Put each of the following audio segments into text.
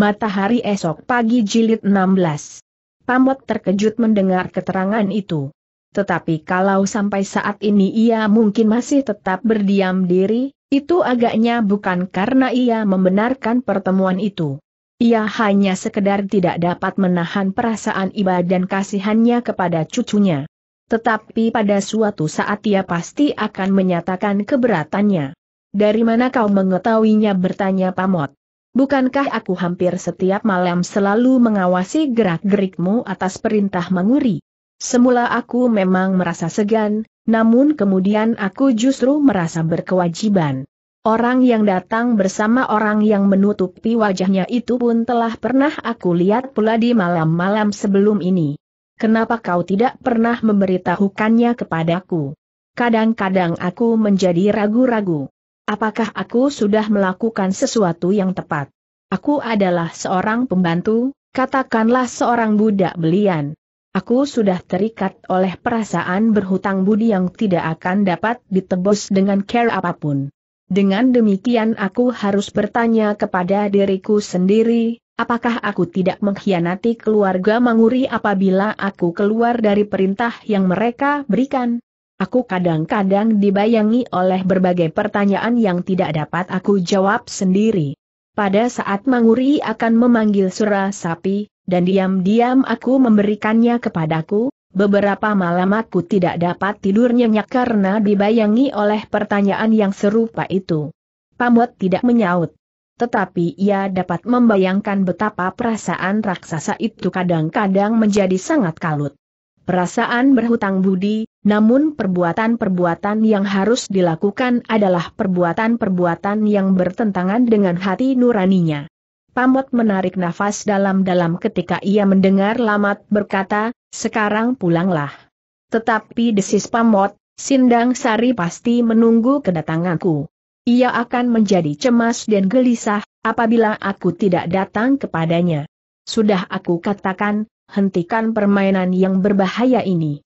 Matahari esok pagi jilid 16. Pamot terkejut mendengar keterangan itu. Tetapi kalau sampai saat ini ia mungkin masih tetap berdiam diri, itu agaknya bukan karena ia membenarkan pertemuan itu. Ia hanya sekedar tidak dapat menahan perasaan iba dan kasihannya kepada cucunya. Tetapi pada suatu saat ia pasti akan menyatakan keberatannya. Dari mana kau mengetahuinya bertanya Pamot. Bukankah aku hampir setiap malam selalu mengawasi gerak-gerikmu atas perintah menguri? Semula aku memang merasa segan, namun kemudian aku justru merasa berkewajiban. Orang yang datang bersama orang yang menutupi wajahnya itu pun telah pernah aku lihat pula di malam-malam sebelum ini. Kenapa kau tidak pernah memberitahukannya kepadaku? Kadang-kadang aku menjadi ragu-ragu. Apakah aku sudah melakukan sesuatu yang tepat? Aku adalah seorang pembantu, katakanlah seorang budak belian. Aku sudah terikat oleh perasaan berhutang budi yang tidak akan dapat ditebus dengan care apapun. Dengan demikian aku harus bertanya kepada diriku sendiri, apakah aku tidak mengkhianati keluarga Manguri apabila aku keluar dari perintah yang mereka berikan? Aku kadang-kadang dibayangi oleh berbagai pertanyaan yang tidak dapat aku jawab sendiri. Pada saat Manguri akan memanggil sura sapi, dan diam-diam aku memberikannya kepadaku, beberapa malam aku tidak dapat tidur nyenyak karena dibayangi oleh pertanyaan yang serupa itu. Pamut tidak menyaut. Tetapi ia dapat membayangkan betapa perasaan raksasa itu kadang-kadang menjadi sangat kalut. Perasaan berhutang budi, namun perbuatan-perbuatan yang harus dilakukan adalah perbuatan-perbuatan yang bertentangan dengan hati nuraninya. Pamot menarik nafas dalam-dalam ketika ia mendengar Lamat berkata, sekarang pulanglah. Tetapi desis Pamot, Sindang Sari pasti menunggu kedatanganku. Ia akan menjadi cemas dan gelisah, apabila aku tidak datang kepadanya. Sudah aku katakan, hentikan permainan yang berbahaya ini.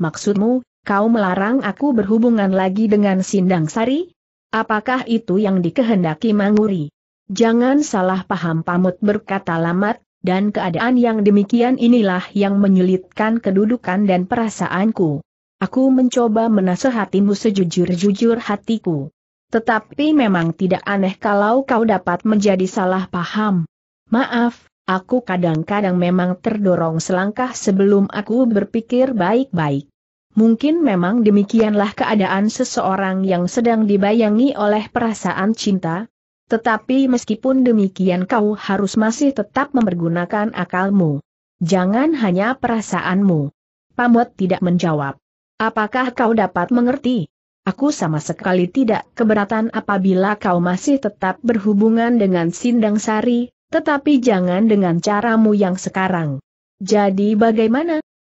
Maksudmu, kau melarang aku berhubungan lagi dengan Sindang Sari? Apakah itu yang dikehendaki Manguri? Jangan salah paham pamut berkata lamat, dan keadaan yang demikian inilah yang menyulitkan kedudukan dan perasaanku. Aku mencoba menasehatimu sejujur-jujur hatiku. Tetapi memang tidak aneh kalau kau dapat menjadi salah paham. Maaf, aku kadang-kadang memang terdorong selangkah sebelum aku berpikir baik-baik. Mungkin memang demikianlah keadaan seseorang yang sedang dibayangi oleh perasaan cinta. Tetapi meskipun demikian kau harus masih tetap mempergunakan akalmu. Jangan hanya perasaanmu. Pamot tidak menjawab. Apakah kau dapat mengerti? Aku sama sekali tidak keberatan apabila kau masih tetap berhubungan dengan Sindang Sari, tetapi jangan dengan caramu yang sekarang. Jadi bagaimana?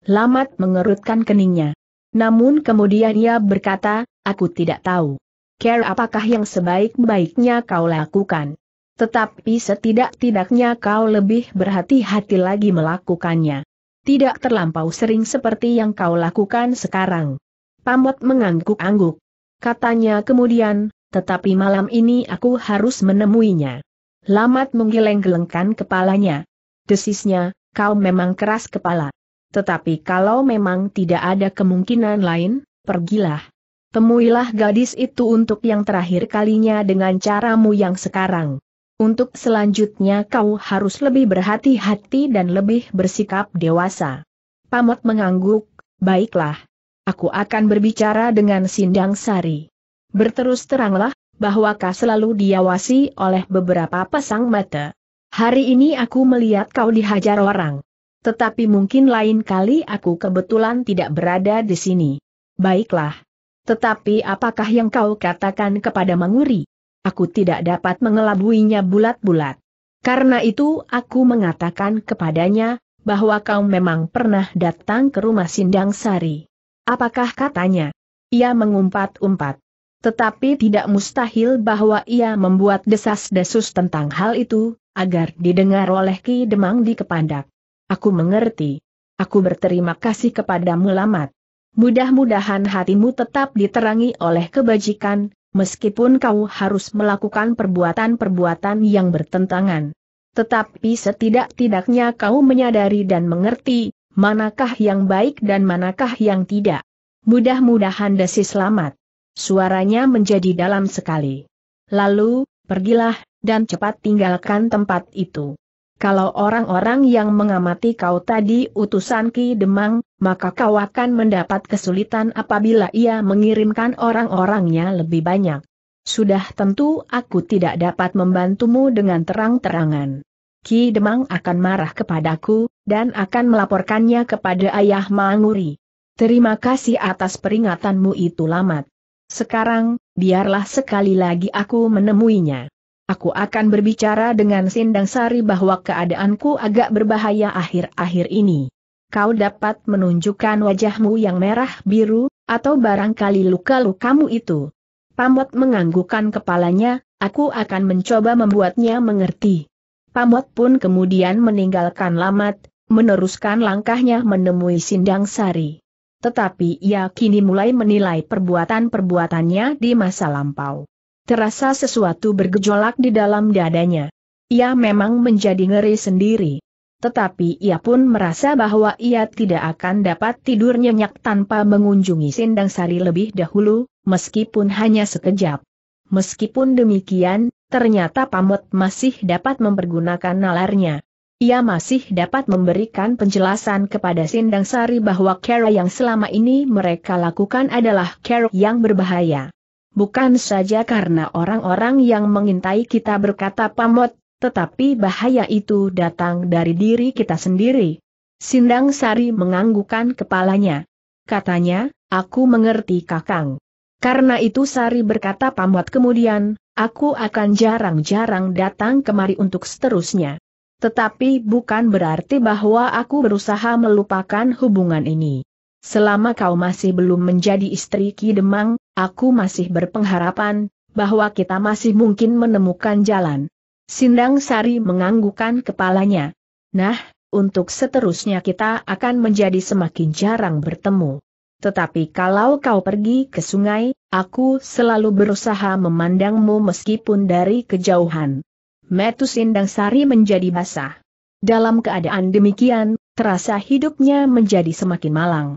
Lamat mengerutkan keningnya. Namun kemudian ia berkata, aku tidak tahu. Care apakah yang sebaik-baiknya kau lakukan. Tetapi setidak-tidaknya kau lebih berhati-hati lagi melakukannya. Tidak terlampau sering seperti yang kau lakukan sekarang. Pamot mengangguk-angguk. Katanya kemudian, tetapi malam ini aku harus menemuinya. Lamat menggeleng-gelengkan kepalanya. Desisnya, kau memang keras kepala. Tetapi kalau memang tidak ada kemungkinan lain, pergilah. Temuilah gadis itu untuk yang terakhir kalinya dengan caramu yang sekarang. Untuk selanjutnya kau harus lebih berhati-hati dan lebih bersikap dewasa. Pamot mengangguk, baiklah. Aku akan berbicara dengan Sindang Sari. Berterus teranglah, bahwa kau selalu diawasi oleh beberapa pasang mata. Hari ini aku melihat kau dihajar orang. Tetapi mungkin lain kali aku kebetulan tidak berada di sini. Baiklah. Tetapi apakah yang kau katakan kepada Manguri? Aku tidak dapat mengelabuinya bulat-bulat. Karena itu aku mengatakan kepadanya, bahwa kau memang pernah datang ke rumah Sindang Sari. Apakah katanya? Ia mengumpat-umpat. Tetapi tidak mustahil bahwa ia membuat desas-desus tentang hal itu, agar didengar oleh Ki Demang di Kepandak. Aku mengerti. Aku berterima kasih kepadamu lamat. Mudah-mudahan hatimu tetap diterangi oleh kebajikan, meskipun kau harus melakukan perbuatan-perbuatan yang bertentangan. Tetapi setidak-tidaknya kau menyadari dan mengerti, manakah yang baik dan manakah yang tidak. Mudah-mudahan desi selamat. Suaranya menjadi dalam sekali. Lalu, pergilah, dan cepat tinggalkan tempat itu. Kalau orang-orang yang mengamati kau tadi utusan Ki Demang, maka kau akan mendapat kesulitan apabila ia mengirimkan orang-orangnya lebih banyak. Sudah tentu aku tidak dapat membantumu dengan terang-terangan. Ki Demang akan marah kepadaku, dan akan melaporkannya kepada Ayah Manguri. Terima kasih atas peringatanmu itu Lamat. Sekarang, biarlah sekali lagi aku menemuinya. Aku akan berbicara dengan Sindang Sari bahwa keadaanku agak berbahaya akhir-akhir ini. Kau dapat menunjukkan wajahmu yang merah biru, atau barangkali luka-lukamu itu. Pamot menganggukkan kepalanya, aku akan mencoba membuatnya mengerti. Pamot pun kemudian meninggalkan Lamat, meneruskan langkahnya menemui Sindang Sari. Tetapi ia kini mulai menilai perbuatan-perbuatannya di masa lampau. Terasa sesuatu bergejolak di dalam dadanya. Ia memang menjadi ngeri sendiri. Tetapi ia pun merasa bahwa ia tidak akan dapat tidur nyenyak tanpa mengunjungi Sindang Sari lebih dahulu, meskipun hanya sekejap. Meskipun demikian, ternyata Pamut masih dapat mempergunakan nalarnya. Ia masih dapat memberikan penjelasan kepada Sindang Sari bahwa cara yang selama ini mereka lakukan adalah cara yang berbahaya. Bukan saja karena orang-orang yang mengintai kita berkata pamot, tetapi bahaya itu datang dari diri kita sendiri. Sindang Sari menganggukan kepalanya. Katanya, aku mengerti kakang. Karena itu Sari berkata pamot kemudian, aku akan jarang-jarang datang kemari untuk seterusnya. Tetapi bukan berarti bahwa aku berusaha melupakan hubungan ini. Selama kau masih belum menjadi istri Ki Demang, aku masih berpengharapan, bahwa kita masih mungkin menemukan jalan. Sindang Sari menganggukan kepalanya. Nah, untuk seterusnya kita akan menjadi semakin jarang bertemu. Tetapi kalau kau pergi ke sungai, aku selalu berusaha memandangmu meskipun dari kejauhan. Metu Sindang Sari menjadi basah. Dalam keadaan demikian, terasa hidupnya menjadi semakin malang.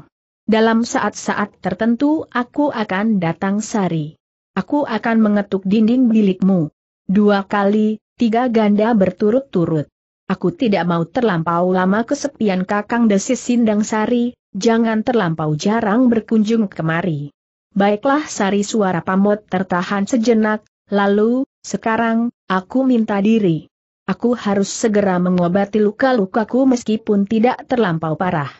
Dalam saat-saat tertentu aku akan datang sari. Aku akan mengetuk dinding bilikmu. Dua kali, tiga ganda berturut-turut. Aku tidak mau terlampau lama kesepian kakang desis Sindang Sari, jangan terlampau jarang berkunjung kemari. Baiklah Sari suara pamot tertahan sejenak, lalu, sekarang, aku minta diri. Aku harus segera mengobati luka-lukaku meskipun tidak terlampau parah.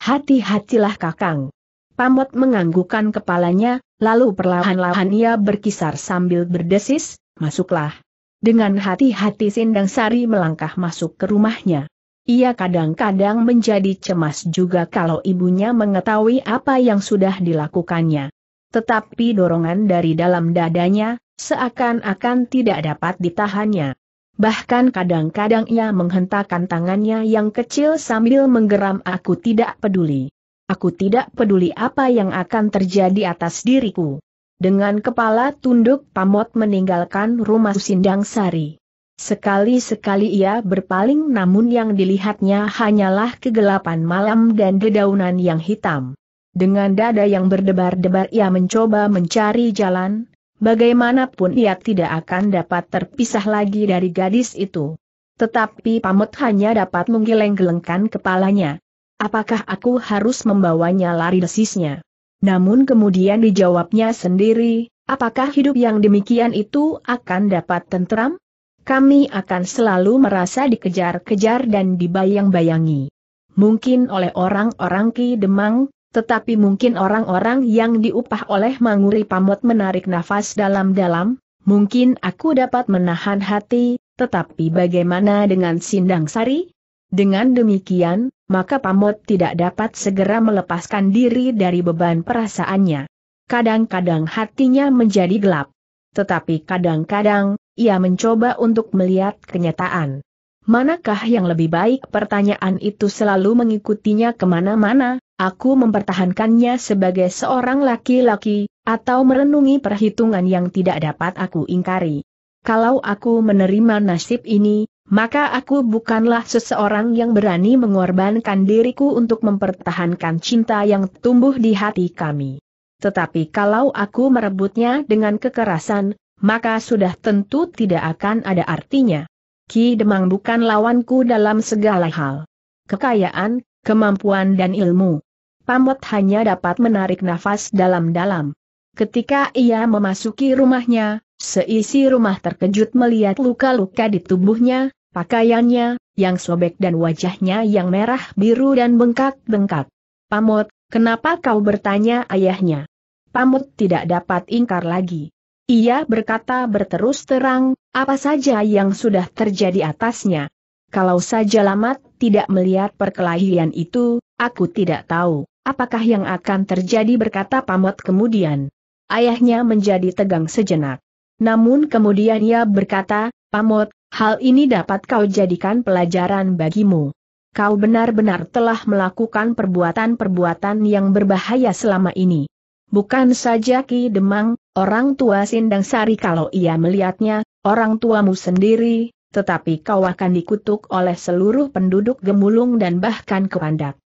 Hati-hatilah kakang. Pamot menganggukkan kepalanya, lalu perlahan-lahan ia berkisar sambil berdesis, masuklah. Dengan hati-hati Sindang Sari melangkah masuk ke rumahnya. Ia kadang-kadang menjadi cemas juga kalau ibunya mengetahui apa yang sudah dilakukannya. Tetapi dorongan dari dalam dadanya, seakan-akan tidak dapat ditahannya bahkan kadang-kadang ia menghentakkan tangannya yang kecil sambil menggeram aku tidak peduli. Aku tidak peduli apa yang akan terjadi atas diriku. Dengan kepala tunduk pamot meninggalkan rumah Sindang Sari. Sekali-sekali ia berpaling namun yang dilihatnya hanyalah kegelapan malam dan dedaunan yang hitam. Dengan dada yang berdebar-debar ia mencoba mencari jalan, Bagaimanapun ia tidak akan dapat terpisah lagi dari gadis itu. Tetapi pamut hanya dapat menggeleng-gelengkan kepalanya. Apakah aku harus membawanya lari desisnya? Namun kemudian dijawabnya sendiri, apakah hidup yang demikian itu akan dapat tentram? Kami akan selalu merasa dikejar-kejar dan dibayang-bayangi. Mungkin oleh orang-orang Ki Demang, tetapi mungkin orang-orang yang diupah oleh Manguri Pamot menarik nafas dalam-dalam, mungkin aku dapat menahan hati, tetapi bagaimana dengan Sindang Sari? Dengan demikian, maka Pamot tidak dapat segera melepaskan diri dari beban perasaannya. Kadang-kadang hatinya menjadi gelap. Tetapi kadang-kadang, ia mencoba untuk melihat kenyataan. Manakah yang lebih baik pertanyaan itu selalu mengikutinya kemana-mana, aku mempertahankannya sebagai seorang laki-laki, atau merenungi perhitungan yang tidak dapat aku ingkari. Kalau aku menerima nasib ini, maka aku bukanlah seseorang yang berani mengorbankan diriku untuk mempertahankan cinta yang tumbuh di hati kami. Tetapi kalau aku merebutnya dengan kekerasan, maka sudah tentu tidak akan ada artinya. Ki Demang bukan lawanku dalam segala hal. Kekayaan, kemampuan dan ilmu. Pamot hanya dapat menarik nafas dalam-dalam. Ketika ia memasuki rumahnya, seisi rumah terkejut melihat luka-luka di tubuhnya, pakaiannya, yang sobek dan wajahnya yang merah biru dan bengkak-bengkak. Pamot, kenapa kau bertanya ayahnya? Pamot tidak dapat ingkar lagi. Ia berkata berterus terang, apa saja yang sudah terjadi atasnya. Kalau saja Lamat tidak melihat perkelahian itu, aku tidak tahu. Apakah yang akan terjadi berkata pamot kemudian. Ayahnya menjadi tegang sejenak. Namun kemudian ia berkata, Pamot, hal ini dapat kau jadikan pelajaran bagimu. Kau benar-benar telah melakukan perbuatan-perbuatan yang berbahaya selama ini. Bukan saja Ki Demang, orang tua Sindang Sari kalau ia melihatnya, orang tuamu sendiri, tetapi kau akan dikutuk oleh seluruh penduduk gemulung dan bahkan kepandak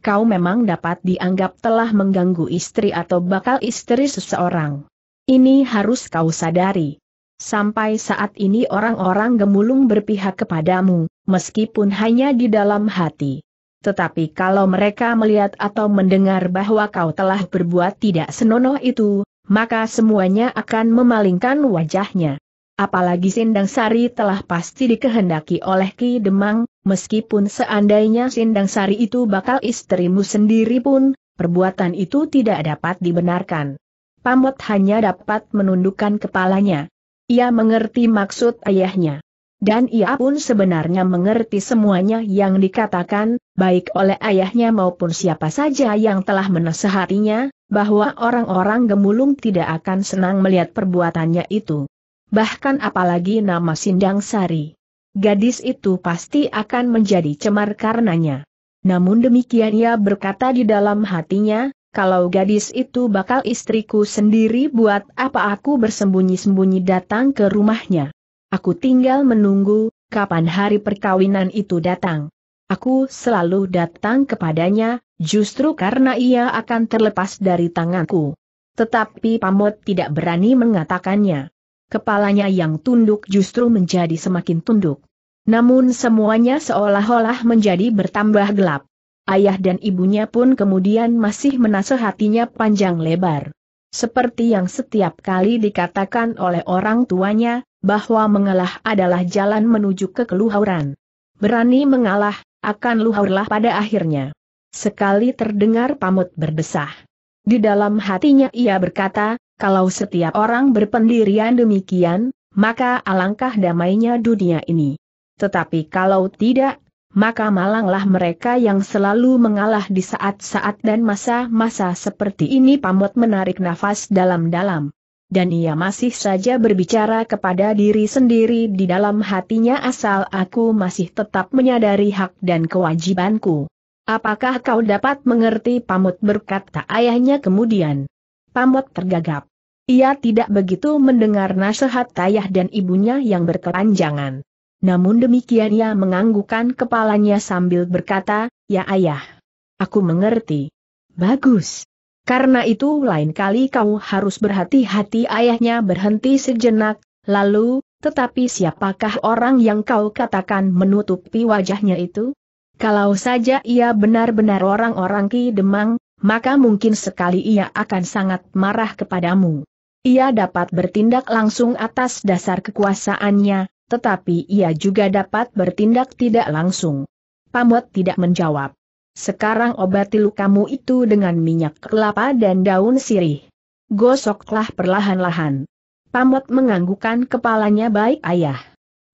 kau memang dapat dianggap telah mengganggu istri atau bakal istri seseorang. Ini harus kau sadari. Sampai saat ini orang-orang gemulung berpihak kepadamu, meskipun hanya di dalam hati. Tetapi kalau mereka melihat atau mendengar bahwa kau telah berbuat tidak senonoh itu, maka semuanya akan memalingkan wajahnya apalagi Sindang Sari telah pasti dikehendaki oleh Ki Demang, meskipun seandainya Sindang Sari itu bakal istrimu sendiri pun, perbuatan itu tidak dapat dibenarkan. Pamot hanya dapat menundukkan kepalanya. Ia mengerti maksud ayahnya. Dan ia pun sebenarnya mengerti semuanya yang dikatakan, baik oleh ayahnya maupun siapa saja yang telah menasehatinya, bahwa orang-orang gemulung tidak akan senang melihat perbuatannya itu bahkan apalagi nama Sindang Sari. Gadis itu pasti akan menjadi cemar karenanya. Namun demikian ia berkata di dalam hatinya, kalau gadis itu bakal istriku sendiri buat apa aku bersembunyi-sembunyi datang ke rumahnya. Aku tinggal menunggu, kapan hari perkawinan itu datang. Aku selalu datang kepadanya, justru karena ia akan terlepas dari tanganku tetapi Pamot tidak berani mengatakannya kepalanya yang tunduk justru menjadi semakin tunduk. Namun semuanya seolah-olah menjadi bertambah gelap. Ayah dan ibunya pun kemudian masih menasehatinya panjang lebar. Seperti yang setiap kali dikatakan oleh orang tuanya, bahwa mengalah adalah jalan menuju kekeluhuran. Berani mengalah, akan luhaurlah pada akhirnya. Sekali terdengar pamut berdesah. Di dalam hatinya ia berkata, kalau setiap orang berpendirian demikian, maka alangkah damainya dunia ini. Tetapi kalau tidak, maka malanglah mereka yang selalu mengalah di saat-saat dan masa-masa seperti ini pamut menarik nafas dalam-dalam. Dan ia masih saja berbicara kepada diri sendiri di dalam hatinya asal aku masih tetap menyadari hak dan kewajibanku. Apakah kau dapat mengerti pamut berkata ayahnya kemudian? Pamot tergagap. Ia tidak begitu mendengar nasihat ayah dan ibunya yang berkepanjangan. Namun demikian ia menganggukkan kepalanya sambil berkata, Ya ayah, aku mengerti. Bagus. Karena itu lain kali kau harus berhati-hati ayahnya berhenti sejenak, lalu, tetapi siapakah orang yang kau katakan menutupi wajahnya itu? Kalau saja ia benar-benar orang-orang Ki Demang, maka mungkin sekali ia akan sangat marah kepadamu. Ia dapat bertindak langsung atas dasar kekuasaannya, tetapi ia juga dapat bertindak tidak langsung. Pamot tidak menjawab. Sekarang obati lukamu itu dengan minyak kelapa dan daun sirih. Gosoklah perlahan-lahan. Pamot menganggukkan kepalanya baik ayah.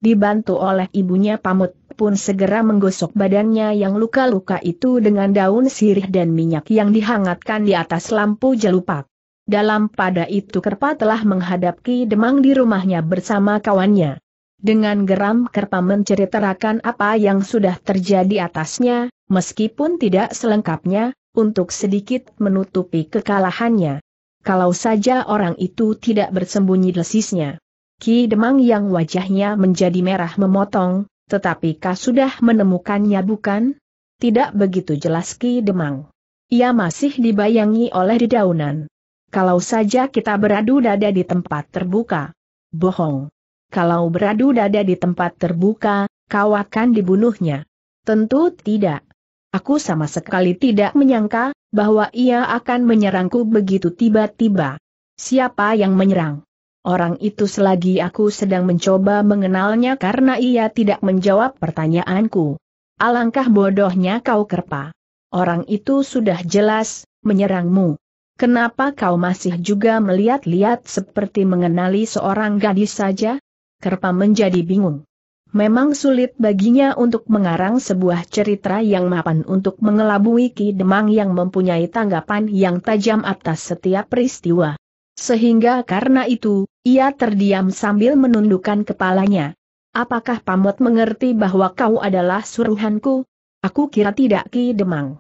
Dibantu oleh ibunya Pamut pun segera menggosok badannya yang luka-luka itu dengan daun sirih dan minyak yang dihangatkan di atas lampu jelupak. Dalam pada itu Kerpa telah menghadapi Ki Demang di rumahnya bersama kawannya. Dengan geram Kerpa menceritakan apa yang sudah terjadi atasnya, meskipun tidak selengkapnya, untuk sedikit menutupi kekalahannya. Kalau saja orang itu tidak bersembunyi lesisnya. Ki Demang yang wajahnya menjadi merah memotong, tetapi kau sudah menemukannya bukan? Tidak begitu jelas Ki Demang. Ia masih dibayangi oleh dedaunan. Kalau saja kita beradu dada di tempat terbuka. Bohong. Kalau beradu dada di tempat terbuka, kau akan dibunuhnya. Tentu tidak. Aku sama sekali tidak menyangka, bahwa ia akan menyerangku begitu tiba-tiba. Siapa yang menyerang? Orang itu selagi aku sedang mencoba mengenalnya karena ia tidak menjawab pertanyaanku. Alangkah bodohnya kau kerpa. Orang itu sudah jelas, menyerangmu. Kenapa kau masih juga melihat-lihat seperti mengenali seorang gadis saja? Kerpa menjadi bingung. Memang sulit baginya untuk mengarang sebuah cerita yang mapan untuk mengelabui Ki Demang yang mempunyai tanggapan yang tajam atas setiap peristiwa. Sehingga karena itu, ia terdiam sambil menundukkan kepalanya. Apakah Pamot mengerti bahwa kau adalah suruhanku? Aku kira tidak Ki Demang.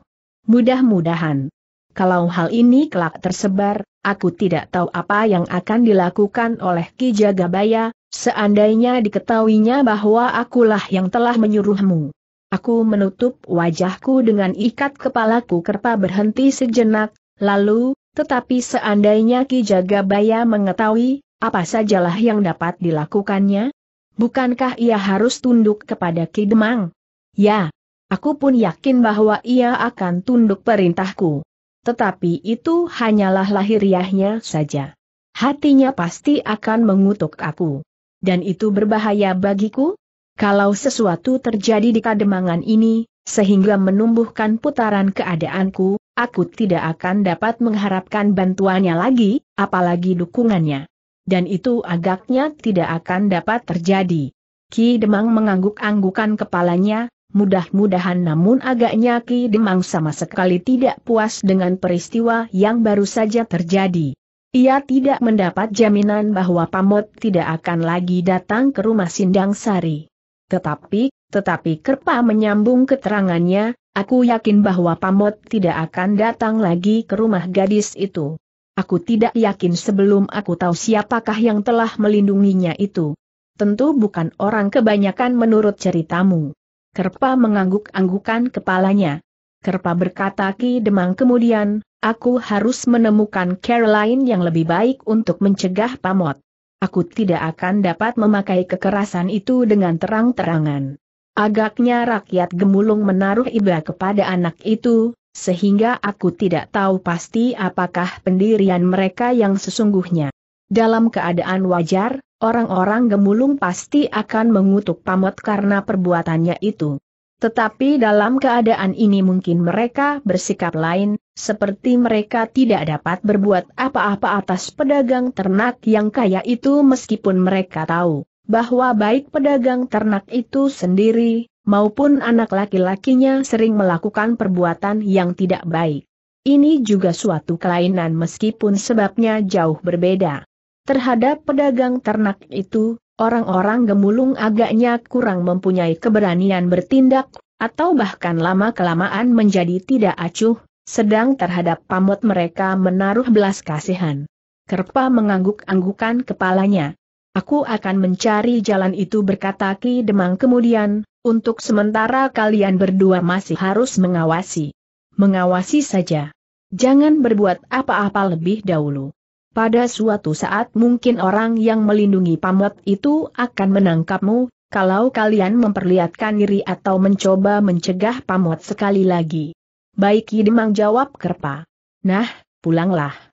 Mudah-mudahan. Kalau hal ini kelak tersebar, aku tidak tahu apa yang akan dilakukan oleh Ki Jagabaya, seandainya diketahuinya bahwa akulah yang telah menyuruhmu. Aku menutup wajahku dengan ikat kepalaku kerpa berhenti sejenak, lalu, tetapi seandainya Ki Jagabaya mengetahui, apa sajalah yang dapat dilakukannya? Bukankah ia harus tunduk kepada Ki Demang? Ya, aku pun yakin bahwa ia akan tunduk perintahku. Tetapi itu hanyalah lahiriahnya saja. Hatinya pasti akan mengutuk aku. Dan itu berbahaya bagiku? Kalau sesuatu terjadi di kademangan ini, sehingga menumbuhkan putaran keadaanku, aku tidak akan dapat mengharapkan bantuannya lagi, apalagi dukungannya. Dan itu agaknya tidak akan dapat terjadi. Ki Demang mengangguk-anggukan kepalanya, mudah-mudahan namun agaknya Ki Demang sama sekali tidak puas dengan peristiwa yang baru saja terjadi. Ia tidak mendapat jaminan bahwa Pamot tidak akan lagi datang ke rumah Sindang Sari. Tetapi, tetapi Kerpa menyambung keterangannya, Aku yakin bahwa Pamot tidak akan datang lagi ke rumah gadis itu. Aku tidak yakin sebelum aku tahu siapakah yang telah melindunginya itu. Tentu bukan orang kebanyakan menurut ceritamu. Kerpa mengangguk-anggukan kepalanya. Kerpa berkata Ki Demang kemudian, aku harus menemukan Caroline yang lebih baik untuk mencegah Pamot. Aku tidak akan dapat memakai kekerasan itu dengan terang-terangan. Agaknya rakyat gemulung menaruh iba kepada anak itu, sehingga aku tidak tahu pasti apakah pendirian mereka yang sesungguhnya. Dalam keadaan wajar, orang-orang gemulung pasti akan mengutuk pamot karena perbuatannya itu. Tetapi dalam keadaan ini mungkin mereka bersikap lain, seperti mereka tidak dapat berbuat apa-apa atas pedagang ternak yang kaya itu meskipun mereka tahu bahwa baik pedagang ternak itu sendiri, maupun anak laki-lakinya sering melakukan perbuatan yang tidak baik. Ini juga suatu kelainan meskipun sebabnya jauh berbeda. Terhadap pedagang ternak itu, orang-orang gemulung agaknya kurang mempunyai keberanian bertindak, atau bahkan lama-kelamaan menjadi tidak acuh, sedang terhadap pamot mereka menaruh belas kasihan. Kerpa mengangguk-anggukan kepalanya. Aku akan mencari jalan itu berkata Ki Demang kemudian, untuk sementara kalian berdua masih harus mengawasi. Mengawasi saja. Jangan berbuat apa-apa lebih dahulu. Pada suatu saat mungkin orang yang melindungi pamot itu akan menangkapmu, kalau kalian memperlihatkan diri atau mencoba mencegah pamot sekali lagi. Baik Ki Demang jawab Kerpa. Nah, pulanglah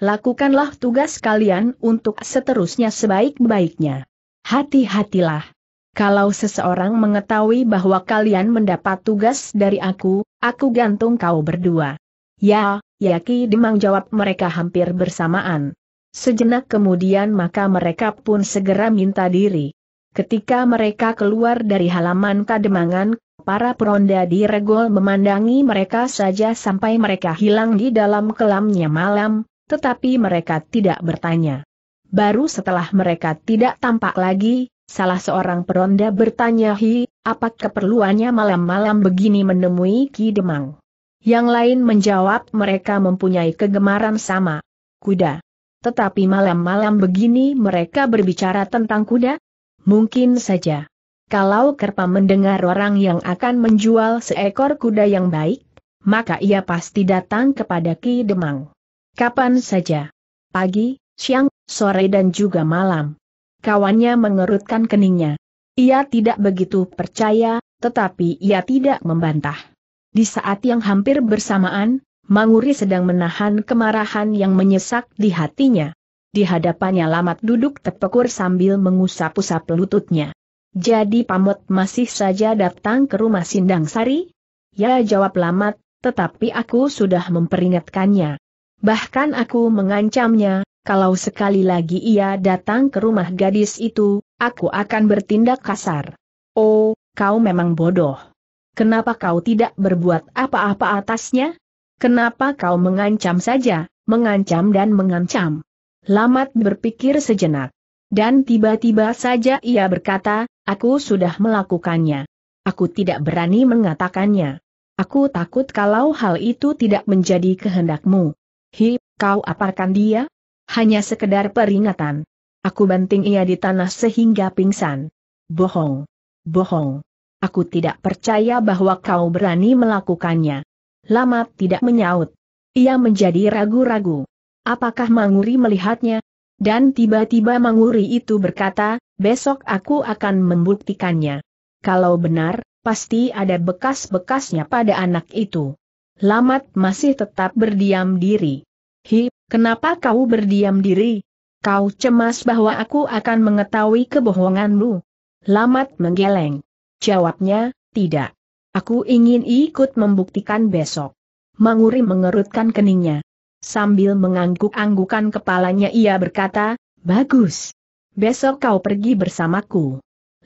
lakukanlah tugas kalian untuk seterusnya sebaik-baiknya. Hati-hatilah. Kalau seseorang mengetahui bahwa kalian mendapat tugas dari aku, aku gantung kau berdua. Ya, Yaki Demang jawab mereka hampir bersamaan. Sejenak kemudian maka mereka pun segera minta diri. Ketika mereka keluar dari halaman kademangan, para peronda di regol memandangi mereka saja sampai mereka hilang di dalam kelamnya malam, tetapi mereka tidak bertanya. Baru setelah mereka tidak tampak lagi, salah seorang peronda bertanya Hi, apa keperluannya malam-malam begini menemui Ki Demang? Yang lain menjawab mereka mempunyai kegemaran sama, kuda. Tetapi malam-malam begini mereka berbicara tentang kuda? Mungkin saja. Kalau Kerpa mendengar orang yang akan menjual seekor kuda yang baik, maka ia pasti datang kepada Ki Demang. Kapan saja. Pagi, siang, sore dan juga malam. Kawannya mengerutkan keningnya. Ia tidak begitu percaya, tetapi ia tidak membantah. Di saat yang hampir bersamaan, Manguri sedang menahan kemarahan yang menyesak di hatinya. Di hadapannya Lamat duduk terpekur sambil mengusap-usap lututnya. Jadi Pamot masih saja datang ke rumah Sindang Sari? Ya jawab Lamat, tetapi aku sudah memperingatkannya. Bahkan aku mengancamnya, kalau sekali lagi ia datang ke rumah gadis itu, aku akan bertindak kasar. Oh, kau memang bodoh. Kenapa kau tidak berbuat apa-apa atasnya? Kenapa kau mengancam saja, mengancam dan mengancam? Lamat berpikir sejenak. Dan tiba-tiba saja ia berkata, aku sudah melakukannya. Aku tidak berani mengatakannya. Aku takut kalau hal itu tidak menjadi kehendakmu. Hi, kau apakan dia? Hanya sekedar peringatan. Aku banting ia di tanah sehingga pingsan. Bohong. Bohong. Aku tidak percaya bahwa kau berani melakukannya. Lama tidak menyaut. Ia menjadi ragu-ragu. Apakah Manguri melihatnya? Dan tiba-tiba Manguri itu berkata, besok aku akan membuktikannya. Kalau benar, pasti ada bekas-bekasnya pada anak itu. Lamat masih tetap berdiam diri. Hi, kenapa kau berdiam diri? Kau cemas bahwa aku akan mengetahui kebohonganmu. Lamat menggeleng. Jawabnya, tidak. Aku ingin ikut membuktikan besok. Manguri mengerutkan keningnya. Sambil mengangguk-anggukan kepalanya ia berkata, bagus. Besok kau pergi bersamaku.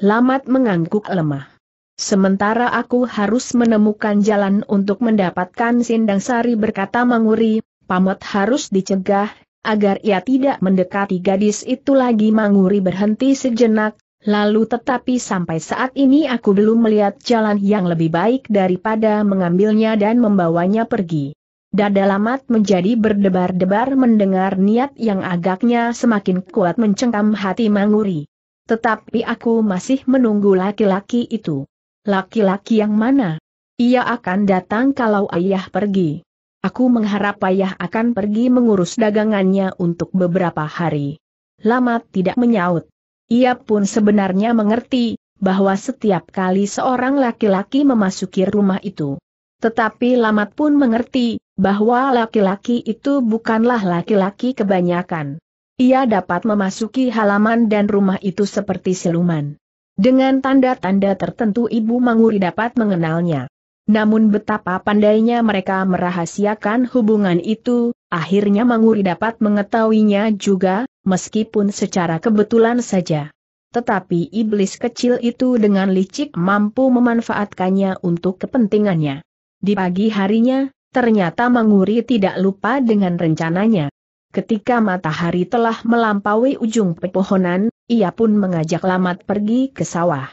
Lamat mengangguk lemah. Sementara aku harus menemukan jalan untuk mendapatkan Sindang Sari berkata Manguri, pamot harus dicegah, agar ia tidak mendekati gadis itu lagi Manguri berhenti sejenak, lalu tetapi sampai saat ini aku belum melihat jalan yang lebih baik daripada mengambilnya dan membawanya pergi. Dada Lamat menjadi berdebar-debar mendengar niat yang agaknya semakin kuat mencengkam hati Manguri. Tetapi aku masih menunggu laki-laki itu. Laki-laki yang mana? Ia akan datang kalau ayah pergi. Aku mengharap ayah akan pergi mengurus dagangannya untuk beberapa hari. Lama tidak menyaut. Ia pun sebenarnya mengerti bahwa setiap kali seorang laki-laki memasuki rumah itu. Tetapi Lamat pun mengerti bahwa laki-laki itu bukanlah laki-laki kebanyakan. Ia dapat memasuki halaman dan rumah itu seperti siluman. Dengan tanda-tanda tertentu Ibu Manguri dapat mengenalnya. Namun betapa pandainya mereka merahasiakan hubungan itu, akhirnya Manguri dapat mengetahuinya juga, meskipun secara kebetulan saja. Tetapi iblis kecil itu dengan licik mampu memanfaatkannya untuk kepentingannya. Di pagi harinya, ternyata Manguri tidak lupa dengan rencananya. Ketika matahari telah melampaui ujung pepohonan, ia pun mengajak Lamat pergi ke sawah.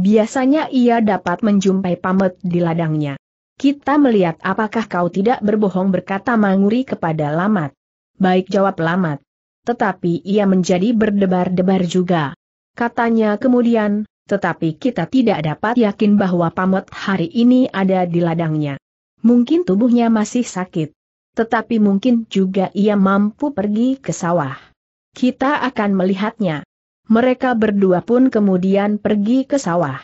Biasanya ia dapat menjumpai Pamet di ladangnya. Kita melihat apakah kau tidak berbohong berkata Manguri kepada Lamat. Baik jawab Lamat. Tetapi ia menjadi berdebar-debar juga. Katanya kemudian, tetapi kita tidak dapat yakin bahwa Pamet hari ini ada di ladangnya. Mungkin tubuhnya masih sakit. Tetapi mungkin juga ia mampu pergi ke sawah. Kita akan melihatnya. Mereka berdua pun kemudian pergi ke sawah.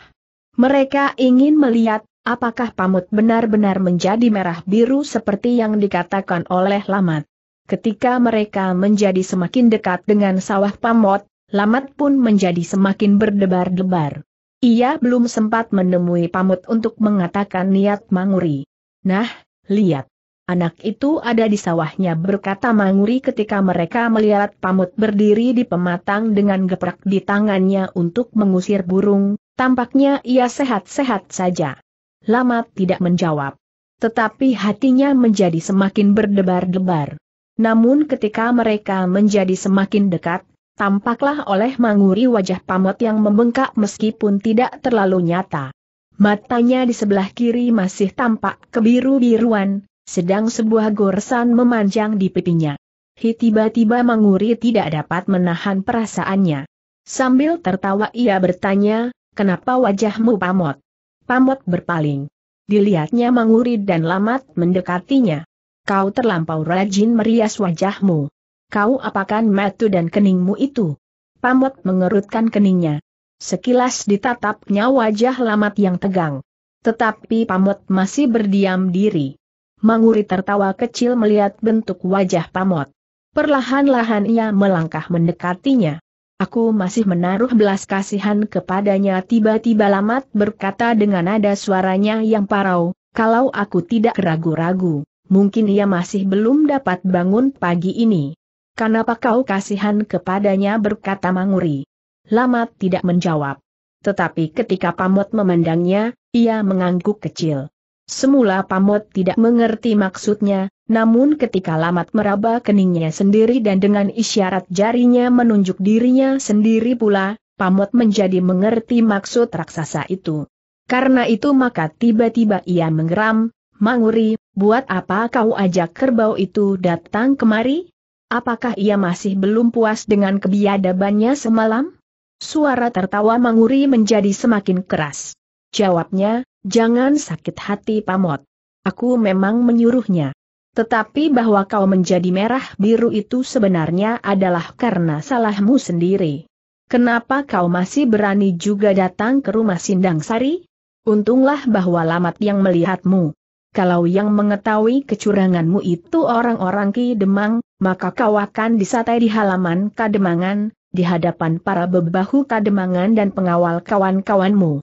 Mereka ingin melihat, apakah pamut benar-benar menjadi merah biru seperti yang dikatakan oleh Lamat. Ketika mereka menjadi semakin dekat dengan sawah pamut, Lamat pun menjadi semakin berdebar-debar. Ia belum sempat menemui pamut untuk mengatakan niat manguri. Nah, lihat. Anak itu ada di sawahnya berkata Manguri ketika mereka melihat pamut berdiri di pematang dengan geprak di tangannya untuk mengusir burung, tampaknya ia sehat-sehat saja. Lama tidak menjawab. Tetapi hatinya menjadi semakin berdebar-debar. Namun ketika mereka menjadi semakin dekat, tampaklah oleh Manguri wajah Pamut yang membengkak meskipun tidak terlalu nyata. Matanya di sebelah kiri masih tampak kebiru-biruan, sedang sebuah goresan memanjang di pipinya. Hi tiba-tiba Manguri tidak dapat menahan perasaannya. Sambil tertawa ia bertanya, kenapa wajahmu pamot? Pamot berpaling. Dilihatnya Manguri dan lamat mendekatinya. Kau terlampau rajin merias wajahmu. Kau apakan matu dan keningmu itu? Pamot mengerutkan keningnya. Sekilas ditatapnya wajah lamat yang tegang. Tetapi Pamot masih berdiam diri. Manguri tertawa kecil melihat bentuk wajah pamot. Perlahan-lahan ia melangkah mendekatinya. Aku masih menaruh belas kasihan kepadanya tiba-tiba Lamat berkata dengan nada suaranya yang parau, kalau aku tidak ragu-ragu, mungkin ia masih belum dapat bangun pagi ini. Kenapa kau kasihan kepadanya berkata Manguri. Lamat tidak menjawab. Tetapi ketika Pamot memandangnya, ia mengangguk kecil. Semula Pamot tidak mengerti maksudnya, namun ketika Lamat meraba keningnya sendiri dan dengan isyarat jarinya menunjuk dirinya sendiri pula, Pamot menjadi mengerti maksud raksasa itu. Karena itu maka tiba-tiba ia menggeram, Manguri, buat apa kau ajak kerbau itu datang kemari? Apakah ia masih belum puas dengan kebiadabannya semalam? Suara tertawa Manguri menjadi semakin keras. Jawabnya, Jangan sakit hati pamot. Aku memang menyuruhnya. Tetapi bahwa kau menjadi merah biru itu sebenarnya adalah karena salahmu sendiri. Kenapa kau masih berani juga datang ke rumah Sindang Sari? Untunglah bahwa Lamat yang melihatmu. Kalau yang mengetahui kecuranganmu itu orang-orang Ki Demang, maka kau akan disatai di halaman Kademangan, di hadapan para bebahu Kademangan dan pengawal kawan-kawanmu.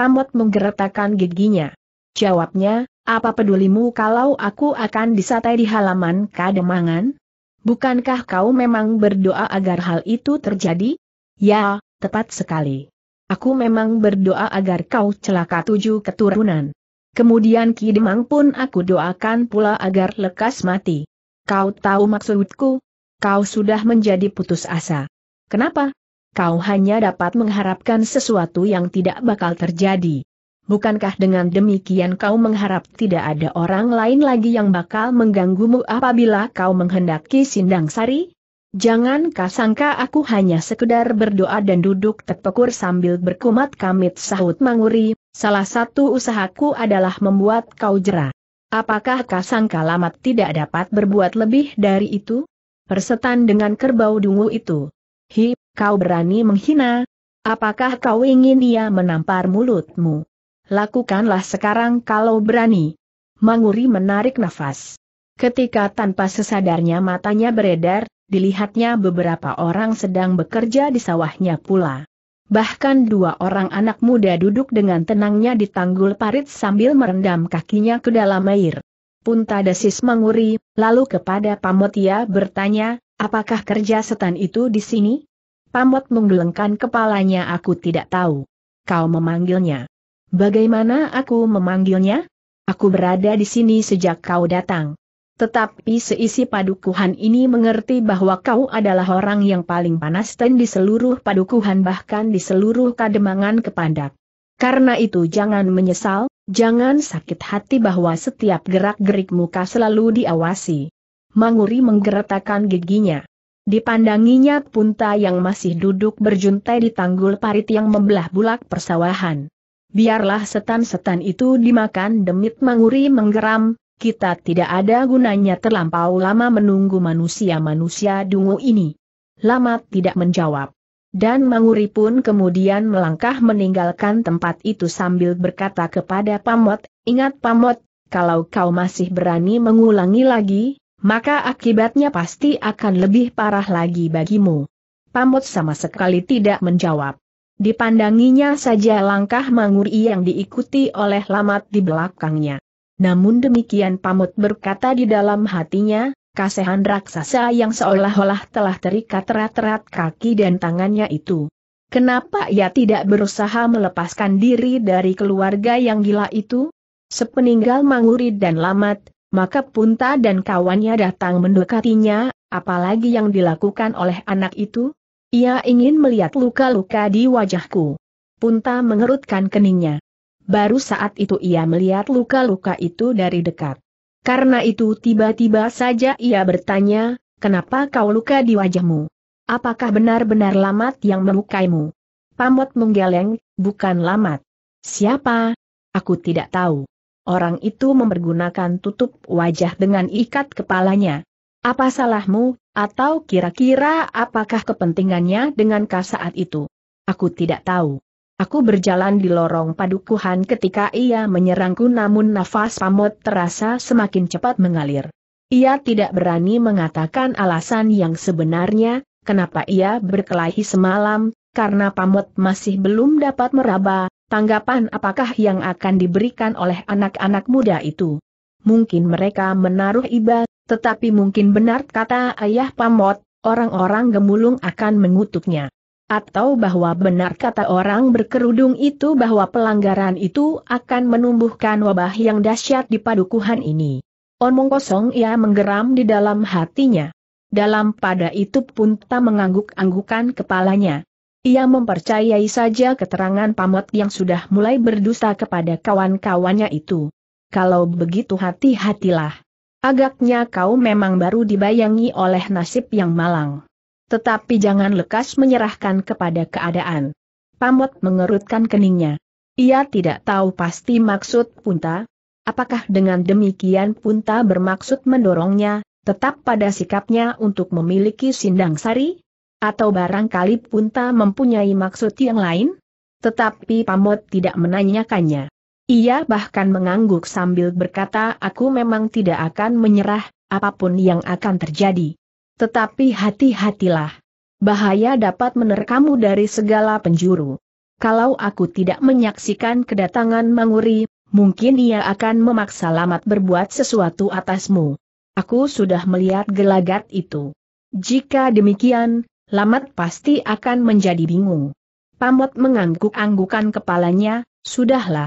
Pamot menggeretakkan giginya. Jawabnya, apa pedulimu kalau aku akan disatai di halaman kademangan? Bukankah kau memang berdoa agar hal itu terjadi? Ya, tepat sekali. Aku memang berdoa agar kau celaka tujuh keturunan. Kemudian Ki Demang pun aku doakan pula agar lekas mati. Kau tahu maksudku? Kau sudah menjadi putus asa. Kenapa? kau hanya dapat mengharapkan sesuatu yang tidak bakal terjadi. Bukankah dengan demikian kau mengharap tidak ada orang lain lagi yang bakal mengganggumu apabila kau menghendaki sindang sari? Jangan kasangka sangka aku hanya sekedar berdoa dan duduk terpekur sambil berkumat kamit sahut manguri, salah satu usahaku adalah membuat kau jera. Apakah kasangka lamat tidak dapat berbuat lebih dari itu? Persetan dengan kerbau dungu itu. Hi, Kau berani menghina? Apakah kau ingin dia menampar mulutmu? Lakukanlah sekarang kalau berani. Manguri menarik nafas. Ketika tanpa sesadarnya matanya beredar, dilihatnya beberapa orang sedang bekerja di sawahnya pula. Bahkan dua orang anak muda duduk dengan tenangnya di tanggul parit sambil merendam kakinya ke dalam air. Punta Desis menguri, lalu kepada Pamotia bertanya, apakah kerja setan itu di sini? Pamot menggelengkan kepalanya aku tidak tahu. Kau memanggilnya. Bagaimana aku memanggilnya? Aku berada di sini sejak kau datang. Tetapi seisi padukuhan ini mengerti bahwa kau adalah orang yang paling panas dan di seluruh padukuhan bahkan di seluruh kademangan kepandak. Karena itu jangan menyesal, jangan sakit hati bahwa setiap gerak-gerik muka selalu diawasi. Manguri menggeretakan giginya. Dipandanginya Punta yang masih duduk berjuntai di tanggul parit yang membelah bulak persawahan. Biarlah setan-setan itu dimakan demit manguri menggeram, kita tidak ada gunanya terlampau lama menunggu manusia-manusia dungu ini. Lama tidak menjawab. Dan Manguri pun kemudian melangkah meninggalkan tempat itu sambil berkata kepada Pamot, ingat Pamot, kalau kau masih berani mengulangi lagi, maka akibatnya pasti akan lebih parah lagi bagimu. Pamut sama sekali tidak menjawab. Dipandanginya saja langkah Manguri yang diikuti oleh Lamat di belakangnya. Namun demikian Pamut berkata di dalam hatinya, kasehan raksasa yang seolah-olah telah terikat rat-rat kaki dan tangannya itu. Kenapa ia tidak berusaha melepaskan diri dari keluarga yang gila itu? Sepeninggal Manguri dan Lamat, maka Punta dan kawannya datang mendekatinya, apalagi yang dilakukan oleh anak itu? Ia ingin melihat luka-luka di wajahku. Punta mengerutkan keningnya. Baru saat itu ia melihat luka-luka itu dari dekat. Karena itu tiba-tiba saja ia bertanya, kenapa kau luka di wajahmu? Apakah benar-benar lamat yang melukaimu? Pamot menggeleng, bukan lamat. Siapa? Aku tidak tahu orang itu mempergunakan tutup wajah dengan ikat kepalanya. Apa salahmu, atau kira-kira apakah kepentingannya dengan saat itu? Aku tidak tahu. Aku berjalan di lorong padukuhan ketika ia menyerangku namun nafas pamot terasa semakin cepat mengalir. Ia tidak berani mengatakan alasan yang sebenarnya, kenapa ia berkelahi semalam, karena pamot masih belum dapat meraba, tanggapan apakah yang akan diberikan oleh anak-anak muda itu? Mungkin mereka menaruh iba, tetapi mungkin benar kata ayah pamot, orang-orang gemulung akan mengutuknya. Atau bahwa benar kata orang berkerudung itu bahwa pelanggaran itu akan menumbuhkan wabah yang dahsyat di padukuhan ini. Omong kosong ia menggeram di dalam hatinya. Dalam pada itu pun tak mengangguk-anggukan kepalanya. Ia mempercayai saja keterangan pamot yang sudah mulai berdusta kepada kawan-kawannya itu. Kalau begitu hati-hatilah. Agaknya kau memang baru dibayangi oleh nasib yang malang. Tetapi jangan lekas menyerahkan kepada keadaan. Pamot mengerutkan keningnya. Ia tidak tahu pasti maksud Punta. Apakah dengan demikian Punta bermaksud mendorongnya, tetap pada sikapnya untuk memiliki sindang sari? Atau barangkali Punta mempunyai maksud yang lain? Tetapi Pamot tidak menanyakannya. Ia bahkan mengangguk sambil berkata aku memang tidak akan menyerah, apapun yang akan terjadi. Tetapi hati-hatilah. Bahaya dapat menerkamu dari segala penjuru. Kalau aku tidak menyaksikan kedatangan Manguri, mungkin ia akan memaksa Lamat berbuat sesuatu atasmu. Aku sudah melihat gelagat itu. Jika demikian, Lamat pasti akan menjadi bingung. Pamot mengangguk-anggukan kepalanya, sudahlah.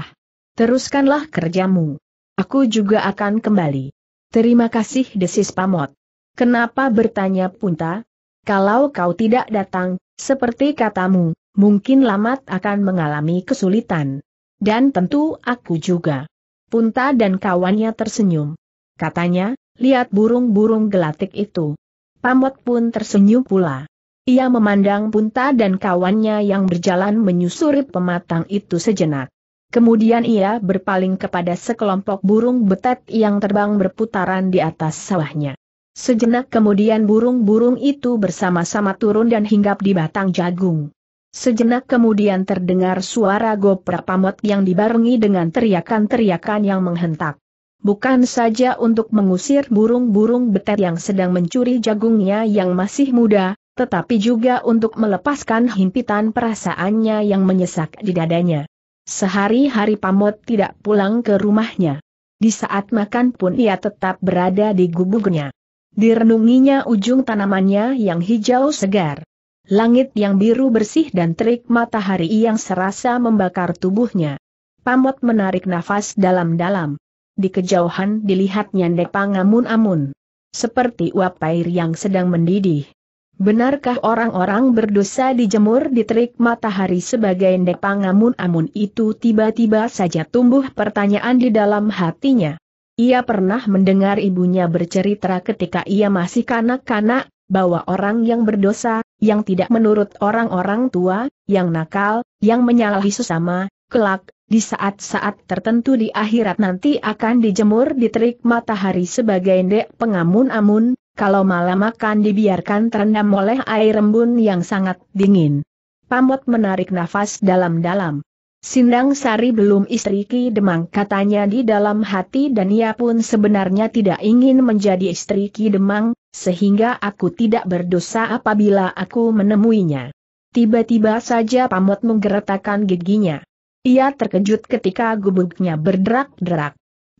Teruskanlah kerjamu. Aku juga akan kembali. Terima kasih desis Pamot. Kenapa bertanya Punta? Kalau kau tidak datang, seperti katamu, mungkin Lamat akan mengalami kesulitan. Dan tentu aku juga. Punta dan kawannya tersenyum. Katanya, lihat burung-burung gelatik itu. Pamot pun tersenyum pula. Ia memandang Punta dan kawannya yang berjalan menyusuri pematang itu sejenak. Kemudian ia berpaling kepada sekelompok burung betet yang terbang berputaran di atas sawahnya. Sejenak kemudian burung-burung itu bersama-sama turun dan hinggap di batang jagung. Sejenak kemudian terdengar suara gopra pamot yang dibarengi dengan teriakan-teriakan yang menghentak. Bukan saja untuk mengusir burung-burung betet yang sedang mencuri jagungnya yang masih muda, tetapi juga untuk melepaskan himpitan perasaannya yang menyesak di dadanya. Sehari-hari Pamot tidak pulang ke rumahnya. Di saat makan pun ia tetap berada di gubuknya. Direnunginya ujung tanamannya yang hijau segar. Langit yang biru bersih dan terik matahari yang serasa membakar tubuhnya. Pamot menarik nafas dalam-dalam. Di kejauhan dilihatnya nyandek pangamun-amun. Seperti uap air yang sedang mendidih. Benarkah orang-orang berdosa dijemur di terik matahari sebagai nepang amun amun itu tiba-tiba saja tumbuh pertanyaan di dalam hatinya. Ia pernah mendengar ibunya bercerita ketika ia masih kanak-kanak, bahwa orang yang berdosa, yang tidak menurut orang-orang tua, yang nakal, yang menyalahi sesama, kelak, di saat-saat tertentu di akhirat nanti akan dijemur di terik matahari sebagai ndek pengamun-amun, kalau malam akan dibiarkan terendam oleh air embun yang sangat dingin. Pamot menarik nafas dalam-dalam. Sindang Sari belum istri Ki Demang katanya di dalam hati dan ia pun sebenarnya tidak ingin menjadi istri Ki Demang, sehingga aku tidak berdosa apabila aku menemuinya. Tiba-tiba saja Pamot menggeretakkan giginya. Ia terkejut ketika gubuknya berderak-derak.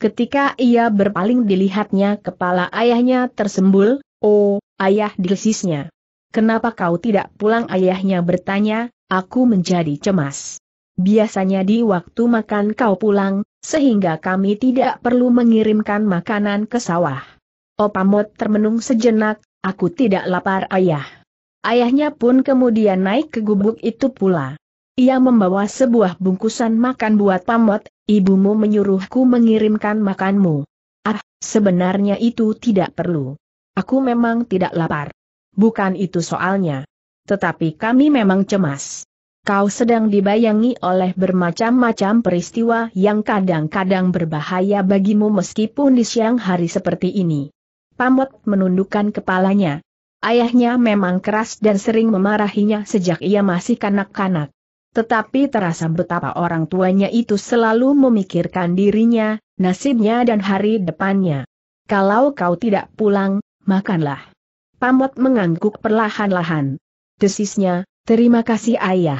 Ketika ia berpaling dilihatnya kepala ayahnya tersembul, oh, ayah dilsisnya. Kenapa kau tidak pulang ayahnya bertanya, aku menjadi cemas. Biasanya di waktu makan kau pulang, sehingga kami tidak perlu mengirimkan makanan ke sawah. Opamot termenung sejenak, aku tidak lapar ayah. Ayahnya pun kemudian naik ke gubuk itu pula. Ia membawa sebuah bungkusan makan buat pamot, ibumu menyuruhku mengirimkan makanmu. Ah, sebenarnya itu tidak perlu. Aku memang tidak lapar. Bukan itu soalnya. Tetapi kami memang cemas. Kau sedang dibayangi oleh bermacam-macam peristiwa yang kadang-kadang berbahaya bagimu meskipun di siang hari seperti ini. Pamot menundukkan kepalanya. Ayahnya memang keras dan sering memarahinya sejak ia masih kanak-kanak. Tetapi terasa betapa orang tuanya itu selalu memikirkan dirinya, nasibnya dan hari depannya. Kalau kau tidak pulang, makanlah. Pamot mengangguk perlahan-lahan. Desisnya, terima kasih ayah.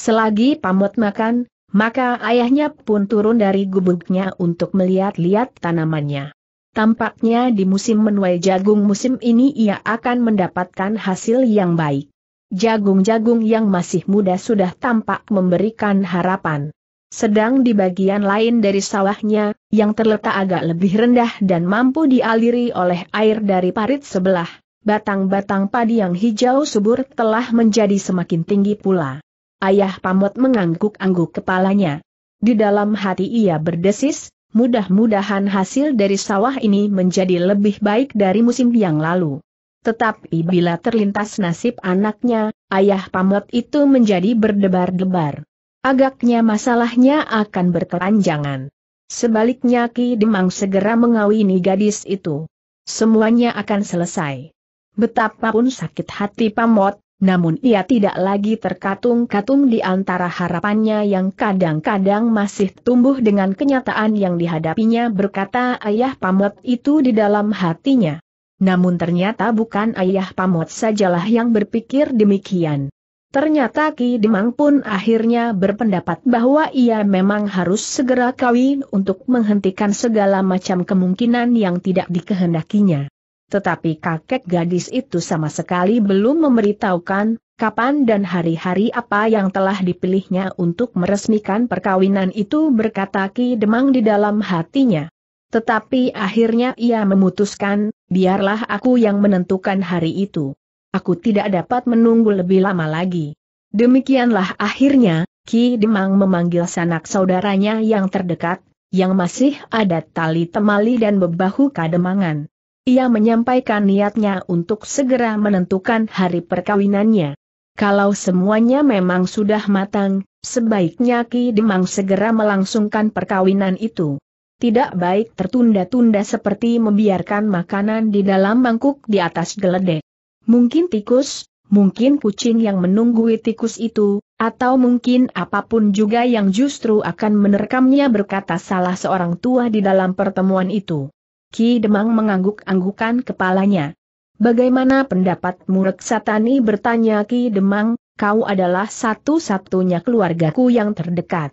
Selagi Pamot makan, maka ayahnya pun turun dari gubuknya untuk melihat-lihat tanamannya. Tampaknya di musim menuai jagung musim ini ia akan mendapatkan hasil yang baik jagung-jagung yang masih muda sudah tampak memberikan harapan. Sedang di bagian lain dari sawahnya, yang terletak agak lebih rendah dan mampu dialiri oleh air dari parit sebelah, batang-batang padi yang hijau subur telah menjadi semakin tinggi pula. Ayah Pamot mengangguk-angguk kepalanya. Di dalam hati ia berdesis, mudah-mudahan hasil dari sawah ini menjadi lebih baik dari musim yang lalu. Tetapi bila terlintas nasib anaknya, ayah Pamet itu menjadi berdebar-debar. Agaknya masalahnya akan berkelanjangan. Sebaliknya Ki Demang segera mengawini gadis itu. Semuanya akan selesai. Betapapun sakit hati Pamot, namun ia tidak lagi terkatung-katung di antara harapannya yang kadang-kadang masih tumbuh dengan kenyataan yang dihadapinya berkata ayah pamot itu di dalam hatinya. Namun ternyata bukan ayah pamot sajalah yang berpikir demikian. Ternyata Ki Demang pun akhirnya berpendapat bahwa ia memang harus segera kawin untuk menghentikan segala macam kemungkinan yang tidak dikehendakinya. Tetapi kakek gadis itu sama sekali belum memberitahukan kapan dan hari-hari apa yang telah dipilihnya untuk meresmikan perkawinan itu berkata Ki Demang di dalam hatinya. Tetapi akhirnya ia memutuskan, biarlah aku yang menentukan hari itu. Aku tidak dapat menunggu lebih lama lagi. Demikianlah akhirnya, Ki Demang memanggil sanak saudaranya yang terdekat, yang masih ada tali temali dan bebahu kademangan. Ia menyampaikan niatnya untuk segera menentukan hari perkawinannya. Kalau semuanya memang sudah matang, sebaiknya Ki Demang segera melangsungkan perkawinan itu tidak baik tertunda-tunda seperti membiarkan makanan di dalam mangkuk di atas geledek. Mungkin tikus, mungkin kucing yang menunggui tikus itu, atau mungkin apapun juga yang justru akan menerkamnya berkata salah seorang tua di dalam pertemuan itu. Ki Demang mengangguk-anggukan kepalanya. Bagaimana pendapatmu Reksatani bertanya Ki Demang, kau adalah satu-satunya keluargaku yang terdekat.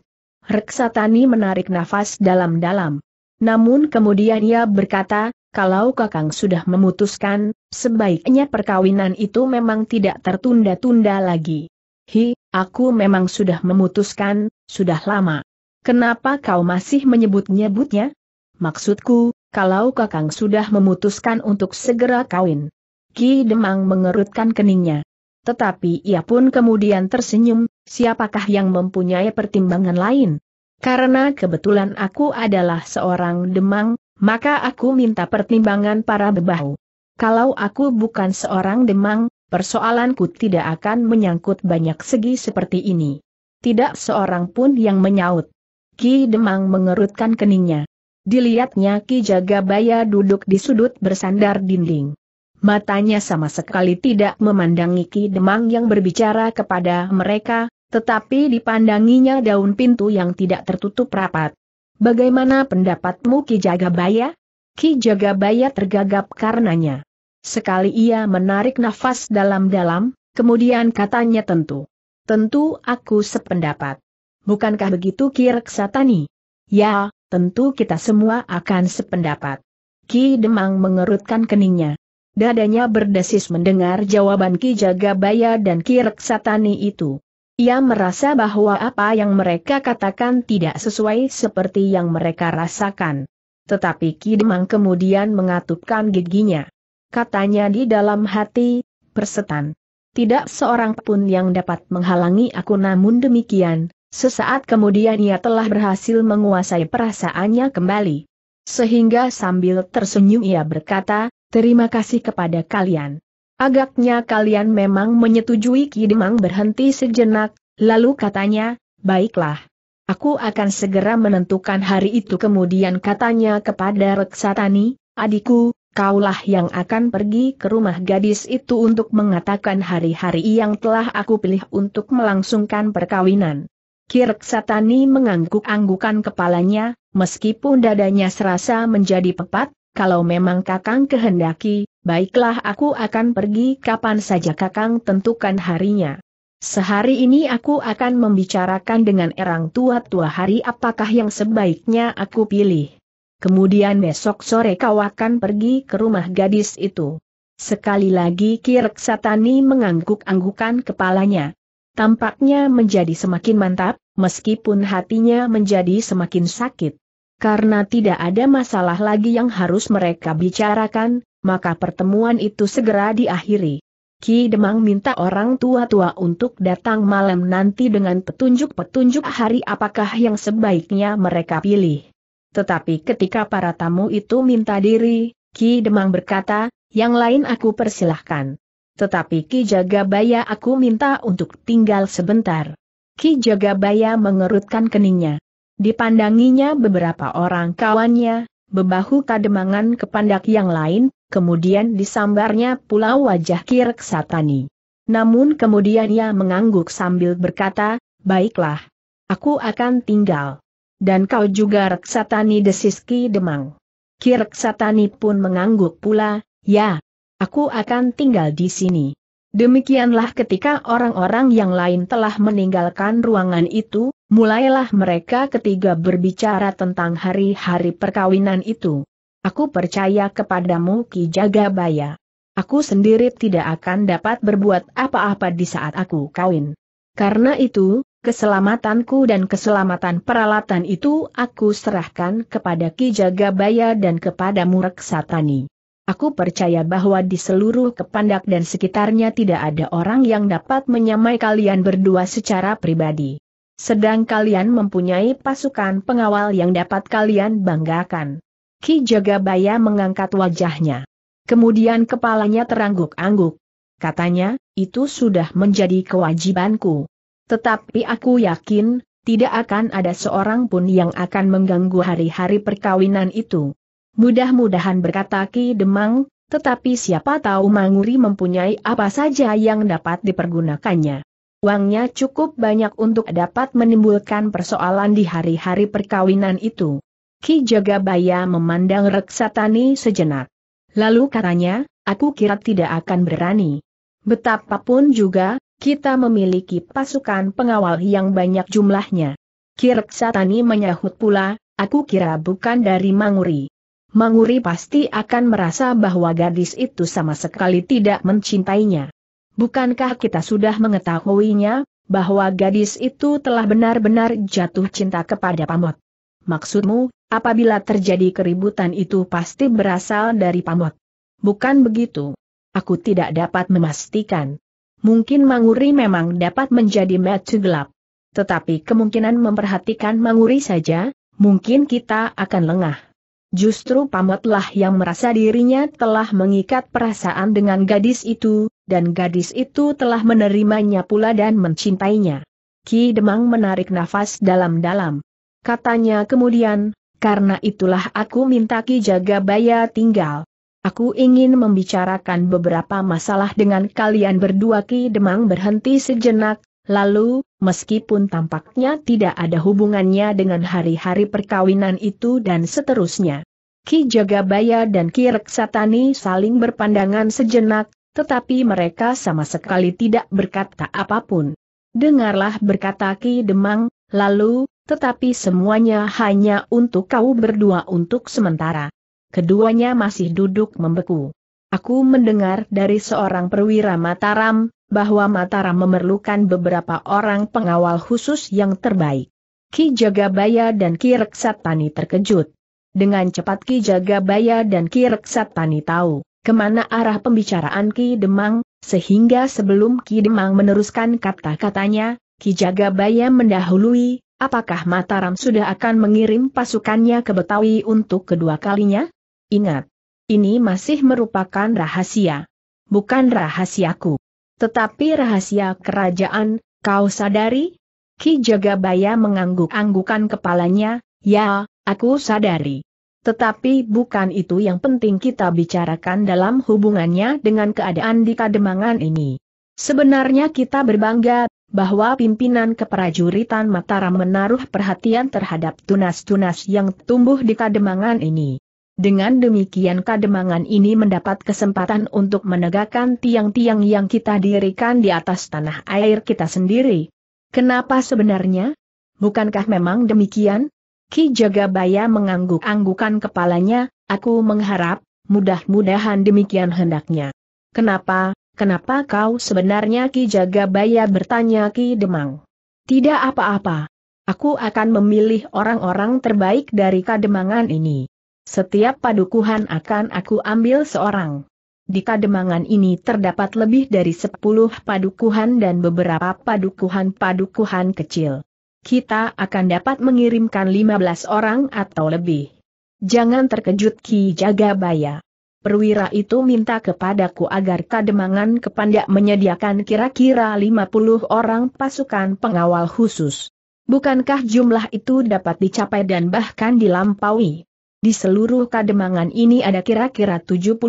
Reksatani menarik nafas dalam-dalam. Namun kemudian ia berkata, kalau Kakang sudah memutuskan, sebaiknya perkawinan itu memang tidak tertunda-tunda lagi. Hi, aku memang sudah memutuskan, sudah lama. Kenapa kau masih menyebut-nyebutnya? Maksudku, kalau Kakang sudah memutuskan untuk segera kawin. Ki Demang mengerutkan keningnya. Tetapi ia pun kemudian tersenyum, siapakah yang mempunyai pertimbangan lain? Karena kebetulan aku adalah seorang demang, maka aku minta pertimbangan para bebau. Kalau aku bukan seorang demang, persoalanku tidak akan menyangkut banyak segi seperti ini. Tidak seorang pun yang menyaut. Ki Demang mengerutkan keningnya. Dilihatnya Ki Jagabaya duduk di sudut bersandar dinding. Matanya sama sekali tidak memandangi Ki Demang yang berbicara kepada mereka, tetapi dipandanginya daun pintu yang tidak tertutup rapat. Bagaimana pendapatmu Ki Jagabaya? Ki Jagabaya tergagap karenanya. Sekali ia menarik nafas dalam-dalam, kemudian katanya tentu. Tentu aku sependapat. Bukankah begitu Ki Reksatani? Ya, tentu kita semua akan sependapat. Ki Demang mengerutkan keningnya. Dadanya berdesis mendengar jawaban Ki Jagabaya dan Ki Reksatani itu. Ia merasa bahwa apa yang mereka katakan tidak sesuai seperti yang mereka rasakan. Tetapi Kidemang kemudian mengatupkan giginya. Katanya di dalam hati, persetan. Tidak seorang pun yang dapat menghalangi aku namun demikian, Sesaat kemudian ia telah berhasil menguasai perasaannya kembali. Sehingga sambil tersenyum ia berkata, terima kasih kepada kalian. Agaknya kalian memang menyetujui Kidemang berhenti sejenak, lalu katanya, baiklah. Aku akan segera menentukan hari itu kemudian katanya kepada Reksatani, adikku, kaulah yang akan pergi ke rumah gadis itu untuk mengatakan hari-hari yang telah aku pilih untuk melangsungkan perkawinan. Raksatani mengangguk-anggukan kepalanya, meskipun dadanya serasa menjadi pepat, kalau memang kakang kehendaki, Baiklah aku akan pergi kapan saja Kakang tentukan harinya. Sehari ini aku akan membicarakan dengan erang tua-tua hari apakah yang sebaiknya aku pilih. Kemudian besok sore kau akan pergi ke rumah gadis itu. Sekali lagi Kirk Satani mengangguk-anggukan kepalanya. Tampaknya menjadi semakin mantap, meskipun hatinya menjadi semakin sakit. Karena tidak ada masalah lagi yang harus mereka bicarakan, maka pertemuan itu segera diakhiri. Ki Demang minta orang tua-tua untuk datang malam nanti dengan petunjuk-petunjuk hari apakah yang sebaiknya mereka pilih. Tetapi ketika para tamu itu minta diri, Ki Demang berkata, yang lain aku persilahkan. Tetapi Ki Jagabaya aku minta untuk tinggal sebentar. Ki Jagabaya mengerutkan keningnya. Dipandanginya beberapa orang kawannya, bebahu kademangan kepandak yang lain, kemudian disambarnya pula wajah Kirk Satani. Namun kemudian ia mengangguk sambil berkata, baiklah, aku akan tinggal. Dan kau juga Reksatani desiski demang. Kirk Satani pun mengangguk pula, ya, aku akan tinggal di sini. Demikianlah ketika orang-orang yang lain telah meninggalkan ruangan itu, mulailah mereka ketiga berbicara tentang hari-hari perkawinan itu. Aku percaya kepadamu Ki Jagabaya. Aku sendiri tidak akan dapat berbuat apa-apa di saat aku kawin. Karena itu, keselamatanku dan keselamatan peralatan itu aku serahkan kepada Ki Jagabaya dan kepadamu Reksatani. Aku percaya bahwa di seluruh kepandak dan sekitarnya tidak ada orang yang dapat menyamai kalian berdua secara pribadi. Sedang kalian mempunyai pasukan pengawal yang dapat kalian banggakan. Ki Jagabaya mengangkat wajahnya. Kemudian kepalanya terangguk-angguk. Katanya, itu sudah menjadi kewajibanku. Tetapi aku yakin, tidak akan ada seorang pun yang akan mengganggu hari-hari perkawinan itu. Mudah-mudahan berkata Ki Demang, tetapi siapa tahu Manguri mempunyai apa saja yang dapat dipergunakannya. Uangnya cukup banyak untuk dapat menimbulkan persoalan di hari-hari perkawinan itu. Ki Jagabaya memandang Reksatani sejenak. Lalu katanya, aku kira tidak akan berani. Betapapun juga, kita memiliki pasukan pengawal yang banyak jumlahnya. Ki Reksatani menyahut pula, aku kira bukan dari Manguri. Manguri pasti akan merasa bahwa gadis itu sama sekali tidak mencintainya. Bukankah kita sudah mengetahuinya, bahwa gadis itu telah benar-benar jatuh cinta kepada Pamot? Maksudmu, Apabila terjadi keributan itu pasti berasal dari pamot. Bukan begitu. Aku tidak dapat memastikan. Mungkin Manguri memang dapat menjadi metu gelap. Tetapi kemungkinan memperhatikan Manguri saja, mungkin kita akan lengah. Justru Pamotlah yang merasa dirinya telah mengikat perasaan dengan gadis itu, dan gadis itu telah menerimanya pula dan mencintainya. Ki Demang menarik nafas dalam-dalam. Katanya kemudian, karena itulah aku minta Ki Jagabaya tinggal. Aku ingin membicarakan beberapa masalah dengan kalian berdua Ki Demang berhenti sejenak, lalu, meskipun tampaknya tidak ada hubungannya dengan hari-hari perkawinan itu dan seterusnya. Ki Jagabaya dan Ki Reksatani saling berpandangan sejenak, tetapi mereka sama sekali tidak berkata apapun. Dengarlah berkata Ki Demang, lalu, tetapi semuanya hanya untuk kau berdua untuk sementara. Keduanya masih duduk membeku. Aku mendengar dari seorang perwira Mataram, bahwa Mataram memerlukan beberapa orang pengawal khusus yang terbaik. Ki Jagabaya dan Ki Reksatani terkejut. Dengan cepat Ki Jagabaya dan Ki Reksatani tahu kemana arah pembicaraan Ki Demang, sehingga sebelum Ki Demang meneruskan kata-katanya, Ki Jagabaya mendahului, Apakah Mataram sudah akan mengirim pasukannya ke Betawi untuk kedua kalinya? Ingat, ini masih merupakan rahasia. Bukan rahasiaku. Tetapi rahasia kerajaan, kau sadari? Ki Jagabaya mengangguk-anggukan kepalanya, ya, aku sadari. Tetapi bukan itu yang penting kita bicarakan dalam hubungannya dengan keadaan di Kademangan ini. Sebenarnya kita berbangga bahwa pimpinan keprajuritan Mataram menaruh perhatian terhadap tunas-tunas yang tumbuh di Kademangan ini. Dengan demikian Kademangan ini mendapat kesempatan untuk menegakkan tiang-tiang yang kita dirikan di atas tanah air kita sendiri. Kenapa sebenarnya? Bukankah memang demikian? Ki Jagabaya mengangguk-anggukan kepalanya, aku mengharap, mudah-mudahan demikian hendaknya. Kenapa, Kenapa kau sebenarnya Ki Jagabaya bertanya Ki Demang? Tidak apa-apa. Aku akan memilih orang-orang terbaik dari kademangan ini. Setiap padukuhan akan aku ambil seorang. Di kademangan ini terdapat lebih dari sepuluh padukuhan dan beberapa padukuhan-padukuhan kecil. Kita akan dapat mengirimkan 15 orang atau lebih. Jangan terkejut Ki Jagabaya. Perwira itu minta kepadaku agar Kademangan Kepandak menyediakan kira-kira 50 orang pasukan pengawal khusus. Bukankah jumlah itu dapat dicapai dan bahkan dilampaui? Di seluruh Kademangan ini ada kira-kira 75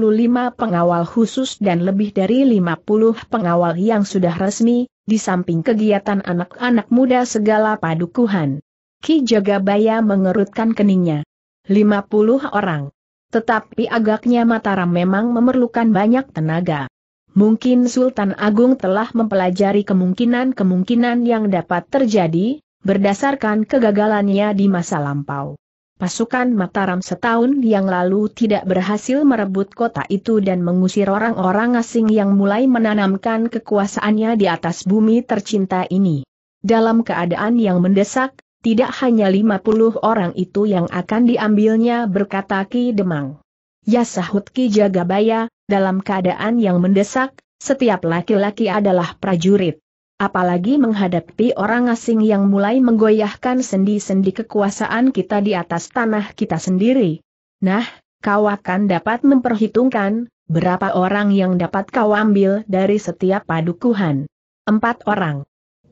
pengawal khusus dan lebih dari 50 pengawal yang sudah resmi, di samping kegiatan anak-anak muda segala padukuhan. Ki Jagabaya mengerutkan keningnya. 50 orang. Tetapi agaknya Mataram memang memerlukan banyak tenaga. Mungkin Sultan Agung telah mempelajari kemungkinan-kemungkinan yang dapat terjadi, berdasarkan kegagalannya di masa lampau. Pasukan Mataram setahun yang lalu tidak berhasil merebut kota itu dan mengusir orang-orang asing yang mulai menanamkan kekuasaannya di atas bumi tercinta ini. Dalam keadaan yang mendesak, tidak hanya 50 orang itu yang akan diambilnya berkata Ki Demang. Ya sahut Ki Jagabaya, dalam keadaan yang mendesak, setiap laki-laki adalah prajurit. Apalagi menghadapi orang asing yang mulai menggoyahkan sendi-sendi kekuasaan kita di atas tanah kita sendiri. Nah, kau akan dapat memperhitungkan, berapa orang yang dapat kau ambil dari setiap padukuhan. Empat orang.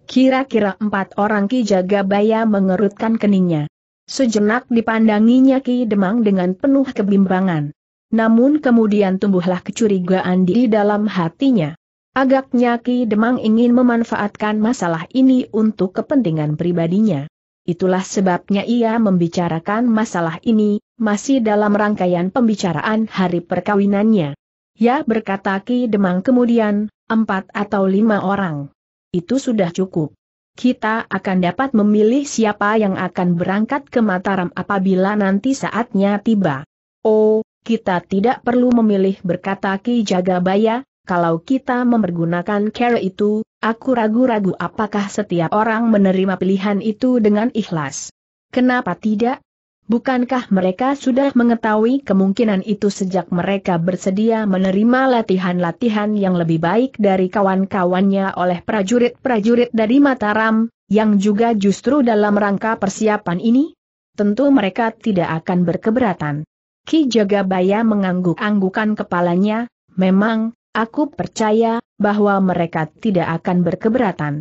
Kira-kira empat orang Ki Jagabaya mengerutkan keningnya. Sejenak dipandanginya Ki Demang dengan penuh kebimbangan. Namun kemudian tumbuhlah kecurigaan di dalam hatinya. Agaknya Ki Demang ingin memanfaatkan masalah ini untuk kepentingan pribadinya. Itulah sebabnya ia membicarakan masalah ini, masih dalam rangkaian pembicaraan hari perkawinannya. Ya berkata Ki Demang kemudian, empat atau lima orang itu sudah cukup. Kita akan dapat memilih siapa yang akan berangkat ke Mataram apabila nanti saatnya tiba. Oh, kita tidak perlu memilih berkata Ki Jagabaya, kalau kita mempergunakan care itu, aku ragu-ragu apakah setiap orang menerima pilihan itu dengan ikhlas. Kenapa tidak? Bukankah mereka sudah mengetahui kemungkinan itu sejak mereka bersedia menerima latihan-latihan yang lebih baik dari kawan-kawannya oleh prajurit-prajurit dari Mataram, yang juga justru dalam rangka persiapan ini? Tentu mereka tidak akan berkeberatan. Ki Jagabaya mengangguk-anggukan kepalanya, memang, aku percaya, bahwa mereka tidak akan berkeberatan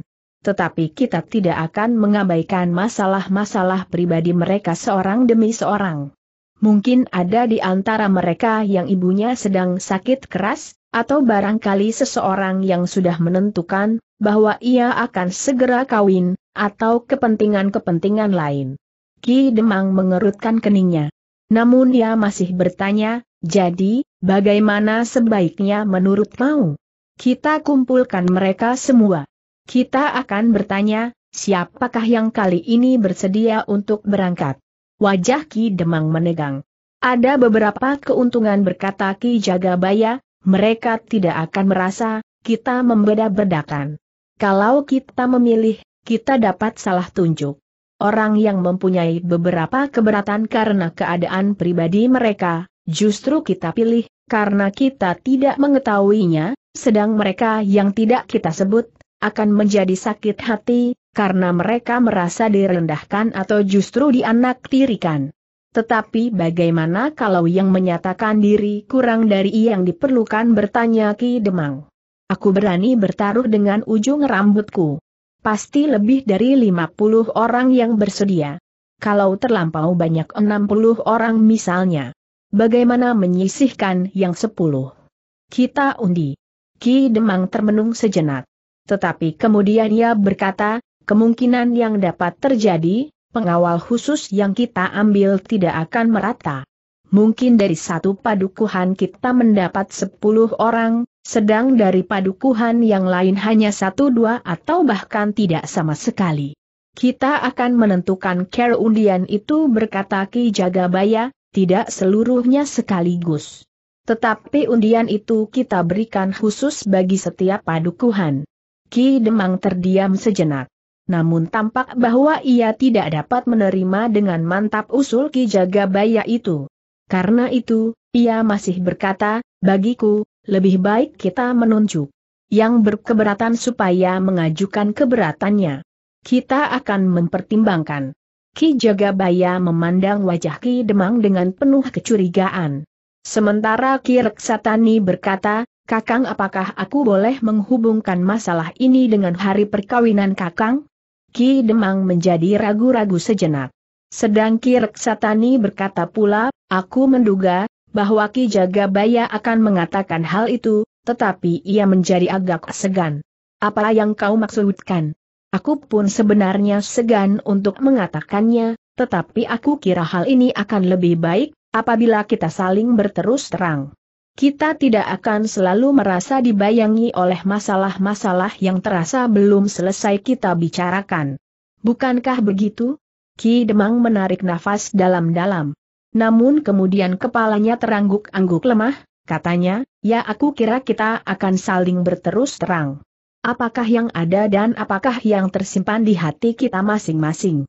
tetapi kita tidak akan mengabaikan masalah-masalah pribadi mereka seorang demi seorang. Mungkin ada di antara mereka yang ibunya sedang sakit keras, atau barangkali seseorang yang sudah menentukan bahwa ia akan segera kawin, atau kepentingan-kepentingan lain. Ki Demang mengerutkan keningnya. Namun ia masih bertanya, jadi, bagaimana sebaiknya menurut mau? Kita kumpulkan mereka semua. Kita akan bertanya, siapakah yang kali ini bersedia untuk berangkat? Wajah Ki Demang menegang. Ada beberapa keuntungan berkata Ki Jagabaya, mereka tidak akan merasa, kita membeda-bedakan. Kalau kita memilih, kita dapat salah tunjuk. Orang yang mempunyai beberapa keberatan karena keadaan pribadi mereka, justru kita pilih, karena kita tidak mengetahuinya, sedang mereka yang tidak kita sebut, akan menjadi sakit hati, karena mereka merasa direndahkan atau justru dianak tirikan. Tetapi bagaimana kalau yang menyatakan diri kurang dari yang diperlukan bertanya Ki Demang. Aku berani bertaruh dengan ujung rambutku. Pasti lebih dari 50 orang yang bersedia. Kalau terlampau banyak 60 orang misalnya. Bagaimana menyisihkan yang 10? Kita undi. Ki Demang termenung sejenak. Tetapi kemudian ia berkata, kemungkinan yang dapat terjadi, pengawal khusus yang kita ambil tidak akan merata. Mungkin dari satu padukuhan kita mendapat sepuluh orang, sedang dari padukuhan yang lain hanya satu dua atau bahkan tidak sama sekali. Kita akan menentukan care undian itu berkata Ki Jagabaya, tidak seluruhnya sekaligus. Tetapi undian itu kita berikan khusus bagi setiap padukuhan. Ki Demang terdiam sejenak. Namun tampak bahwa ia tidak dapat menerima dengan mantap usul Ki Jagabaya itu. Karena itu, ia masih berkata, bagiku, lebih baik kita menunjuk yang berkeberatan supaya mengajukan keberatannya. Kita akan mempertimbangkan. Ki Jagabaya memandang wajah Ki Demang dengan penuh kecurigaan. Sementara Ki Reksatani berkata, Kakang apakah aku boleh menghubungkan masalah ini dengan hari perkawinan Kakang? Ki Demang menjadi ragu-ragu sejenak. Sedang Ki Reksatani berkata pula, aku menduga, bahwa Ki Jagabaya akan mengatakan hal itu, tetapi ia menjadi agak segan. Apa yang kau maksudkan? Aku pun sebenarnya segan untuk mengatakannya, tetapi aku kira hal ini akan lebih baik, apabila kita saling berterus terang kita tidak akan selalu merasa dibayangi oleh masalah-masalah yang terasa belum selesai kita bicarakan. Bukankah begitu? Ki Demang menarik nafas dalam-dalam. Namun kemudian kepalanya terangguk-angguk lemah, katanya, ya aku kira kita akan saling berterus terang. Apakah yang ada dan apakah yang tersimpan di hati kita masing-masing?